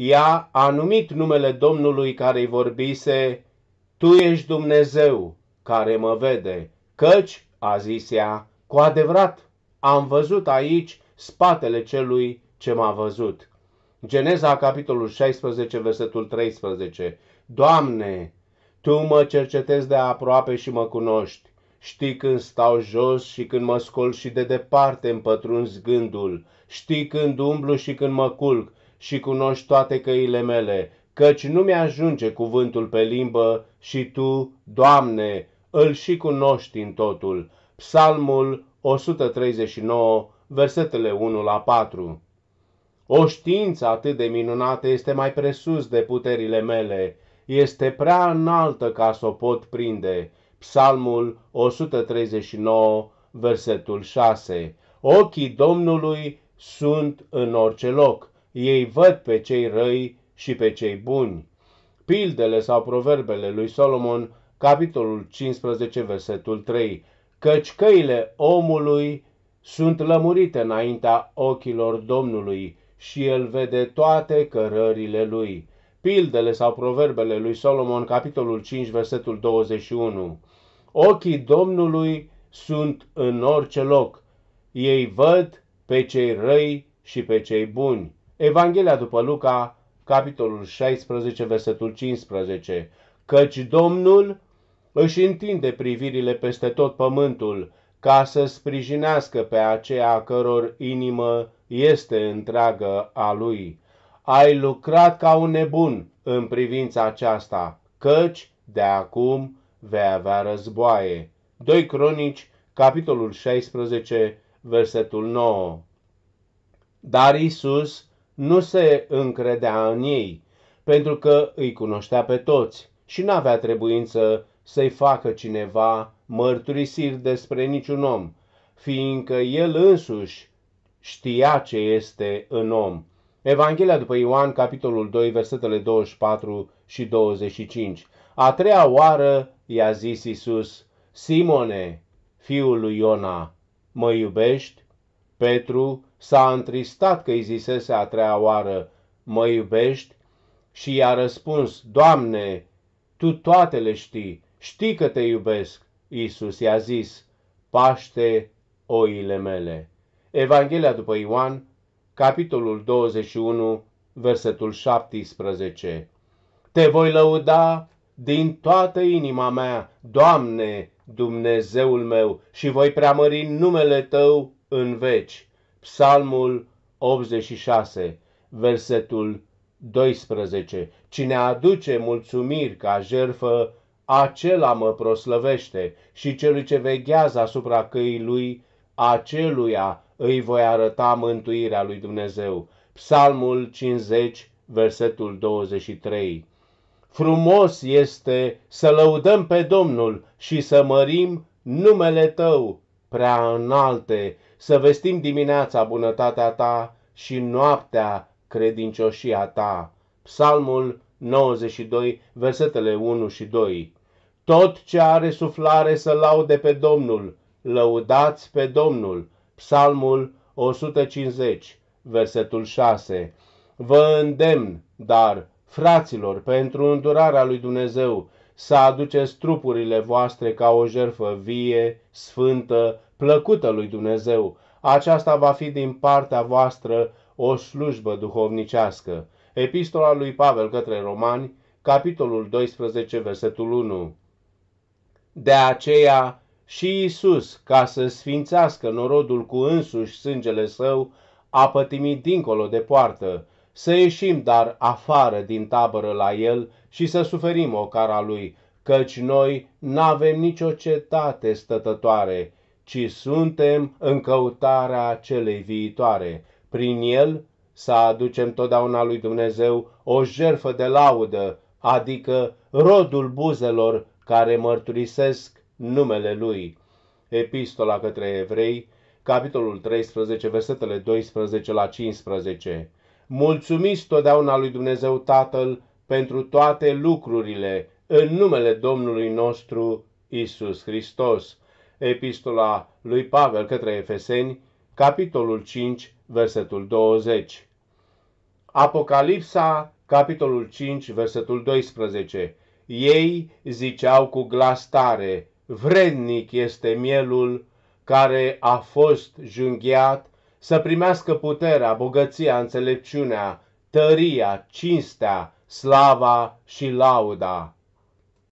ea a numit numele Domnului care îi vorbise, Tu ești Dumnezeu care mă vede, căci, a zis ea, cu adevărat am văzut aici spatele celui ce m-a văzut. Geneza, capitolul 16, versetul 13. Doamne, Tu mă cercetezi de aproape și mă cunoști. Știi când stau jos și când mă scol și de departe îmi pătrunzi gândul. Știi când umblu și când mă culc și cunoști toate căile mele, căci nu mi-ajunge cuvântul pe limbă și Tu, Doamne, îl și cunoști în totul. Psalmul 139, versetele 1 la 4. O știință atât de minunată este mai presus de puterile mele, este prea înaltă ca să o pot prinde. Psalmul 139, versetul 6. Ochii Domnului sunt în orice loc ei văd pe cei răi și pe cei buni. Pildele sau proverbele lui Solomon, capitolul 15, versetul 3. Căci căile omului sunt lămurite înaintea ochilor Domnului și el vede toate cărările lui. Pildele sau proverbele lui Solomon, capitolul 5, versetul 21. Ochii Domnului sunt în orice loc. Ei văd pe cei răi și pe cei buni. Evanghelia după Luca, capitolul 16, versetul 15. Căci Domnul își întinde privirile peste tot pământul ca să sprijinească pe aceea căror inimă este întreagă a lui. Ai lucrat ca un nebun în privința aceasta, căci de acum vei avea războaie. 2 Cronici, capitolul 16, versetul 9. Dar Isus nu se încredea în ei, pentru că îi cunoștea pe toți și n-avea trebuință să-i facă cineva mărturisiri despre niciun om, fiindcă el însuși știa ce este în om. Evanghelia după Ioan, capitolul 2, versetele 24 și 25. A treia oară i-a zis Isus, Simone, fiul lui Iona, mă iubești? Petru, S-a întristat că îi zisese a treia oară, mă iubești? Și i-a răspuns, Doamne, Tu toate le știi, știi că te iubesc. Iisus i-a zis, paște oile mele. Evanghelia după Ioan, capitolul 21, versetul 17. Te voi lăuda din toată inima mea, Doamne, Dumnezeul meu, și voi preamări numele Tău în veci. Psalmul 86, versetul 12. Cine aduce mulțumiri ca jerfă, acela mă proslăvește și celui ce veghează asupra căii lui, aceluia îi voi arăta mântuirea lui Dumnezeu. Psalmul 50, versetul 23. Frumos este să lăudăm pe Domnul și să mărim numele Tău, prea înalte, să vestim dimineața bunătatea ta și noaptea credincioșia ta. Psalmul 92, versetele 1 și 2. Tot ce are suflare să laude pe Domnul, lăudați pe Domnul. Psalmul 150, versetul 6. Vă îndemn, dar, fraților, pentru îndurarea lui Dumnezeu, să aduceți trupurile voastre ca o jerfă vie, sfântă, plăcută lui Dumnezeu. Aceasta va fi din partea voastră o slujbă duhovnicească. Epistola lui Pavel către Romani, capitolul 12, versetul 1. De aceea și Isus, ca să sfințească norodul cu însuși sângele său, a pătimit dincolo de poartă, să ieșim dar afară din tabără la el și să suferim o cara lui, căci noi n-avem nicio cetate stătătoare, ci suntem în căutarea celei viitoare. Prin el să aducem totdeauna lui Dumnezeu o jerfă de laudă, adică rodul buzelor care mărturisesc numele lui. Epistola către evrei, capitolul 13, versetele 12 la 15. Mulțumiți totdeauna lui Dumnezeu Tatăl pentru toate lucrurile, în numele Domnului nostru Isus Hristos Epistola lui Pavel către Efeseni, capitolul 5, versetul 20. Apocalipsa, capitolul 5, versetul 12. Ei ziceau cu glas tare, vrednic este mielul care a fost junghiat să primească puterea, bogăția, înțelepciunea, tăria, cinstea, slava și lauda.